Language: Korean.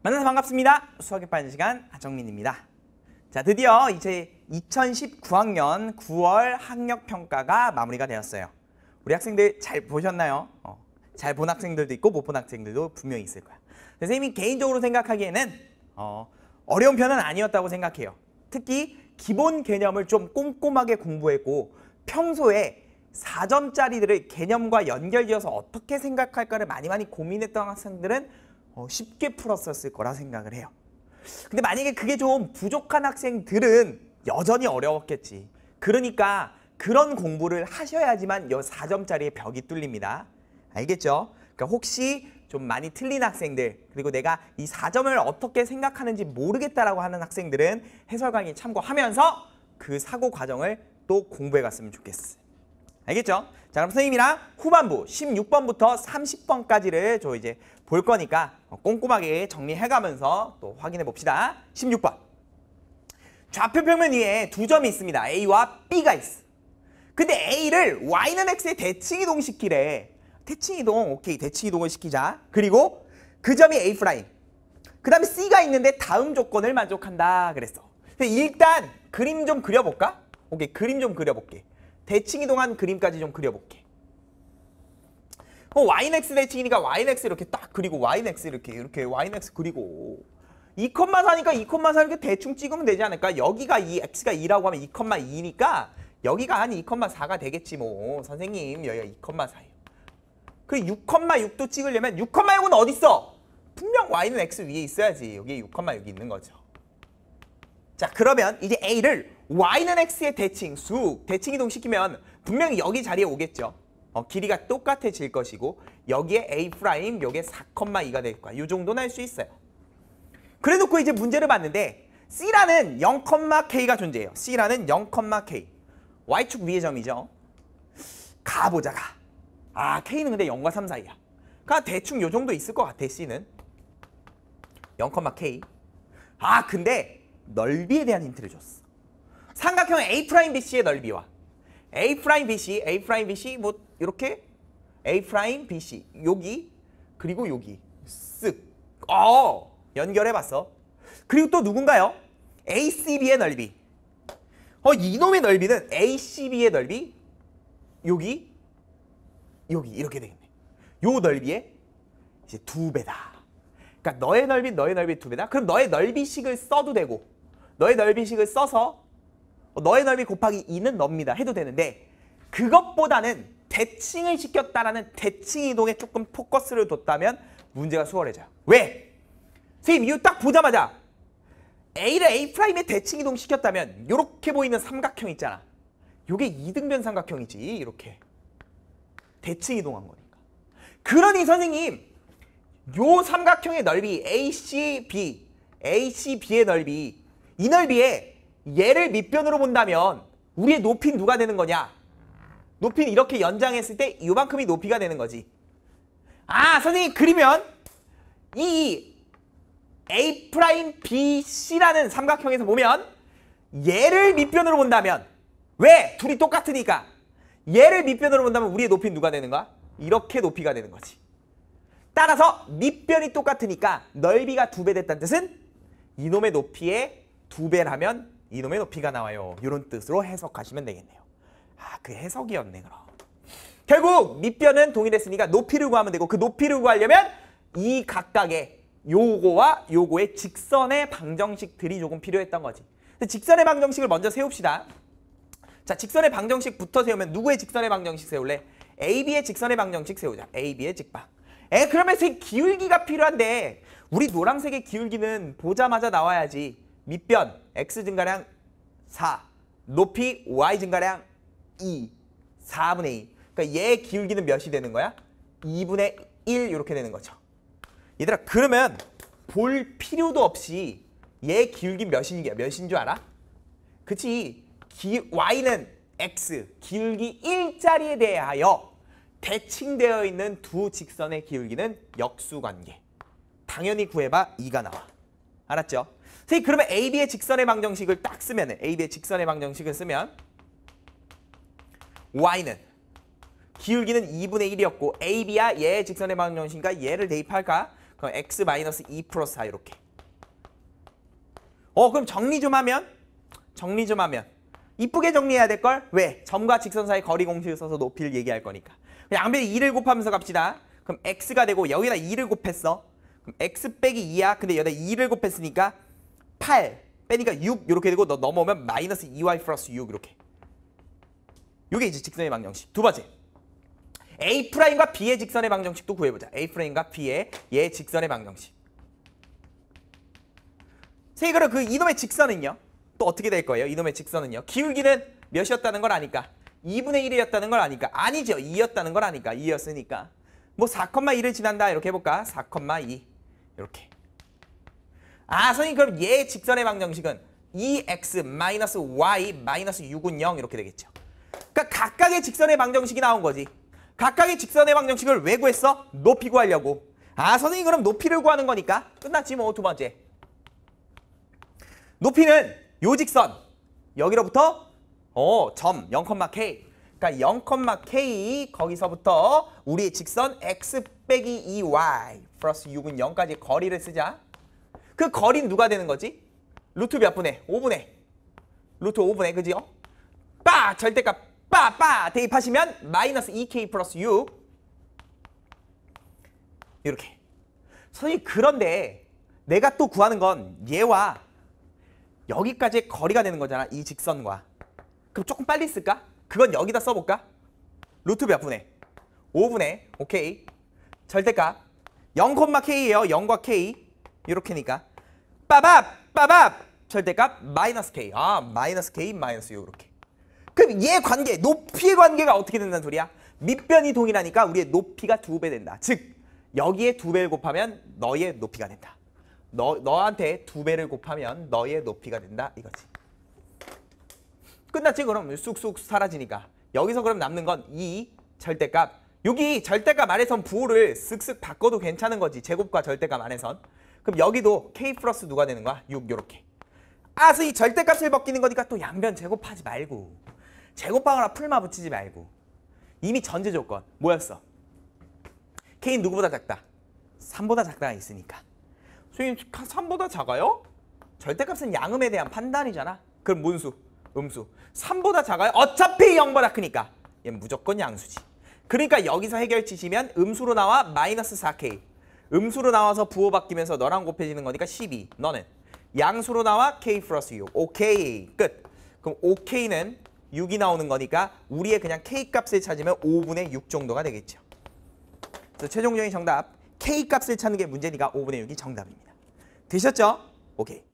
만나서 반갑습니다. 수학에 빠진 시간 아정민입니다. 자, 드디어 이제 2019학년 9월 학력 평가가 마무리가 되었어요. 우리 학생들 잘 보셨나요? 어, 잘 본 학생들도 있고 못 본 학생들도 분명히 있을 거야. 선생님이 개인적으로 생각하기에는 어, 어려운 편은 아니었다고 생각해요. 특히 기본 개념을 좀 꼼꼼하게 공부했고 평소에 4점짜리들을 개념과 연결지어서 어떻게 생각할까를 많이 많이 고민했던 학생들은 어, 쉽게 풀었었을 거라 생각을 해요. 근데 만약에 그게 좀 부족한 학생들은 여전히 어려웠겠지. 그러니까 그런 공부를 하셔야지만 요 4점짜리의 벽이 뚫립니다. 알겠죠? 그러니까 혹시 좀 많이 틀린 학생들 그리고 내가 이 4점을 어떻게 생각하는지 모르겠다라고 하는 학생들은 해설 강의 참고하면서 그 사고 과정을 또 공부해 갔으면 좋겠어. 알겠죠? 자 그럼 선생님이랑 후반부 16번부터 30번까지를 저 이제 볼 거니까 꼼꼼하게 정리해가면서 또 확인해 봅시다. 16번 좌표 평면 위에 두 점이 있습니다. A와 B가 있어. 근데 A를 Y는 X에 대칭 이동시키래. 대칭 이동, 오케이, 대칭 이동을 시키자. 그리고 그 점이 A 프라임. 그 다음에 C가 있는데 다음 조건을 만족한다 그랬어. 일단 그림 좀 그려볼까? 오케이, 그림 좀 그려볼게. 대칭 이동한 그림까지 좀 그려볼게. 어, yx 대칭이니까 yx 이렇게 딱 그리고 yx 이렇게 이렇게 yx 그리고 2컷만사니까2,4컷 이렇게 대충 찍으면 되지 않을까? 여기가 2, x가 2라고 하면 2,2니까 컷만 여기가 한 2,4가 컷만 되겠지 뭐. 선생님 여기가 2,4예요. 그리고 6,6도 컷만 찍으려면 6,6은 컷만 어디 있어? 분명 y는 x 위에 있어야지. 여기에 6,6이 있는 거죠. 자 그러면 이제 A를 Y는 X의 대칭수 대칭 이동시키면 분명히 여기 자리에 오겠죠. 어, 길이가 똑같아질 것이고 여기에 A 프라임 요게 4,2가 될 거야. 요 정도는 할 수 있어요. 그래놓고 이제 문제를 봤는데 C라는 0,K가 존재해요. C라는 0,K. Y축 위의 점이죠. 가보자 가. 아 K는 근데 0과 3 사이야. 그러니까 대충 요 정도 있을 것 같아 C는. 0,K. 아 근데 넓이에 대한 힌트를 줬어. 삼각형 A'Bc의 넓이와 A'Bc, A'Bc 뭐 이렇게 A'Bc 여기 그리고 여기 쓱. 어 연결해 봤어. 그리고 또 누군가요? ACB의 넓이. 어 이놈의 넓이는 ACB의 넓이 여기 여기 이렇게 되겠네. 요 넓이의 이제 두 배다. 그러니까 너의 넓이 너의 넓이 두 배다. 그럼 너의 넓이식을 써도 되고 너의 넓이식을 써서 너의 넓이 곱하기 2는 넘니다 해도 되는데 그것보다는 대칭을 시켰다라는 대칭 이동에 조금 포커스를 뒀다면 문제가 수월해져요. 왜? 선생님 이거 딱 보자마자 A를 A'에 대칭 이동시켰다면 이렇게 보이는 삼각형 있잖아. 이게 이등변 삼각형이지 이렇게. 대칭 이동한 거니까. 그러니 선생님 요 삼각형의 넓이 ACB, ACB의 넓이 이넓이에 얘를 밑변으로 본다면 우리의 높이 누가 되는 거냐? 높이는 이렇게 연장했을 때 이만큼이 높이가 되는 거지. 아, 선생님 그러면 이 A 프라임 BC라는 삼각형에서 보면 얘를 밑변으로 본다면 왜? 둘이 똑같으니까. 얘를 밑변으로 본다면 우리의 높이는 누가 되는 거야? 이렇게 높이가 되는 거지. 따라서 밑변이 똑같으니까 넓이가 두 배 됐다는 뜻은 이놈의 높이의 두 배라면 이놈의 높이가 나와요. 이런 뜻으로 해석하시면 되겠네요. 아, 그 해석이었네 그럼. 결국 밑변은 동일했으니까 높이를 구하면 되고 그 높이를 구하려면 이 각각의 요거와 요거의 직선의 방정식들이 조금 필요했던 거지. 직선의 방정식을 먼저 세웁시다. 자, 직선의 방정식부터 세우면 누구의 직선의 방정식 세울래? AB의 직선의 방정식 세우자. AB의 직방. 에, 그러면 선 기울기가 필요한데 우리 노란색의 기울기는 보자마자 나와야지. 밑변 x 증가량 4, 높이 y 증가량 2, 4분의 2. 그러니까 얘 기울기는 몇이 되는 거야? 2분의 1 이렇게 되는 거죠. 얘들아 그러면 볼 필요도 없이 얘 기울기 몇인이 몇인 줄 알아? 그치? 기, y는 x, 기울기 1짜리에 대하여 대칭되어 있는 두 직선의 기울기는 역수관계. 당연히 구해봐 2가 나와. 알았죠? 선생님 그러면 AB의 직선의 방정식을 딱 쓰면 AB의 직선의 방정식을 쓰면 Y는 기울기는 2분의 1이었고 a b 야 얘의 직선의 방정식과 얘를 대입할까? 그럼 X 마2 플러스 4 이렇게 어 그럼 정리 좀 하면 정리 좀 하면 이쁘게 정리해야 될걸? 왜? 점과 직선 사이 거리 공식을 써서 높이를 얘기할 거니까 양변에 2를 곱하면서 갑시다 그럼 X가 되고 여기다 2를 곱했어 그럼 X 빼기 2야 근데 여기다 2를 곱했으니까 8 빼니까 6 이렇게 되고 너 넘어오면 마이너스 2y 플러스 6 이렇게. 이게 이제 직선의 방정식. 두 번째. a 프라임과 b의 직선의 방정식도 구해보자. a 프라임과 b의 얘 직선의 방정식. 세 그럼 그 이놈의 직선은요. 또 어떻게 될 거예요? 이놈의 직선은요. 기울기는 몇이었다는 걸 아니까. 2분의 1이었다는 걸 아니까. 아니죠. 2였다는 걸 아니까. 2였으니까. 뭐 4,2를 지난다 이렇게 해볼까? 4,2 이렇게. 아 선생님 그럼 얘 직선의 방정식은 e x 마이너스 y 마이너스 6은 0 이렇게 되겠죠. 그러니까 각각의 직선의 방정식이 나온 거지. 각각의 직선의 방정식을 왜 구했어? 높이 구하려고. 아 선생님 그럼 높이를 구하는 거니까 끝났지 뭐 두 번째. 높이는 요 직선 여기로부터 어, 점 0,k 그러니까 0,k 거기서부터 우리 직선 x 빼기 2y 플러스 6은 0까지 거리를 쓰자. 그 거리는 누가 되는 거지? 루트 몇 분의? 5분의. 루트 5분의 그지요? 빠 절대값 빠빠 대입하시면 마이너스 2k 플러스 6 이렇게. 선생님 그런데 내가 또 구하는 건 얘와 여기까지의 거리가 되는 거잖아. 이 직선과. 그럼 조금 빨리 쓸까? 그건 여기다 써볼까? 루트 몇 분의? 5분의 오케이. 절대값 0, k예요. 0과 k. 이렇게니까. 빠밥 빠밥 절대값 마이너스 k 아 마이너스 k 마이너스 요렇게 그럼 얘 관계 높이의 관계가 어떻게 된다는 소리야? 밑변이 동일하니까 우리의 높이가 두 배 된다 즉 여기에 두 배를 곱하면 너의 높이가 된다 너, 너한테 두 배를 곱하면 너의 높이가 된다 이거지 끝났지 그럼 쑥쑥 사라지니까 여기서 그럼 남는 건 이 절대값 여기 절대값 안에선 부호를 쓱쓱 바꿔도 괜찮은 거지 제곱과 절대값 안에선 그럼 여기도 k 플러스 누가 되는 거야? 6 요렇게. 아서 이 절대값을 벗기는 거니까 또 양변 제곱하지 말고 제곱방거나 풀마 붙이지 말고 이미 전제 조건 뭐였어? k 누구보다 작다? 3보다 작다가 있으니까 선생님 3보다 작아요? 절대값은 양음에 대한 판단이잖아 그럼 문수, 음수 3보다 작아요? 어차피 0보다 크니까 얘 무조건 양수지 그러니까 여기서 해결치시면 음수로 나와 마이너스 4k 음수로 나와서 부호 바뀌면서 너랑 곱해지는 거니까 12. 너는 양수로 나와 K 플러스 6. 오케이. 끝. 그럼 오케이는 6이 나오는 거니까 우리의 그냥 K값을 찾으면 5분의 6 정도가 되겠죠. 그래서 최종적인 정답 K값을 찾는 게 문제니까 5분의 6이 정답입니다. 되셨죠? 오케이.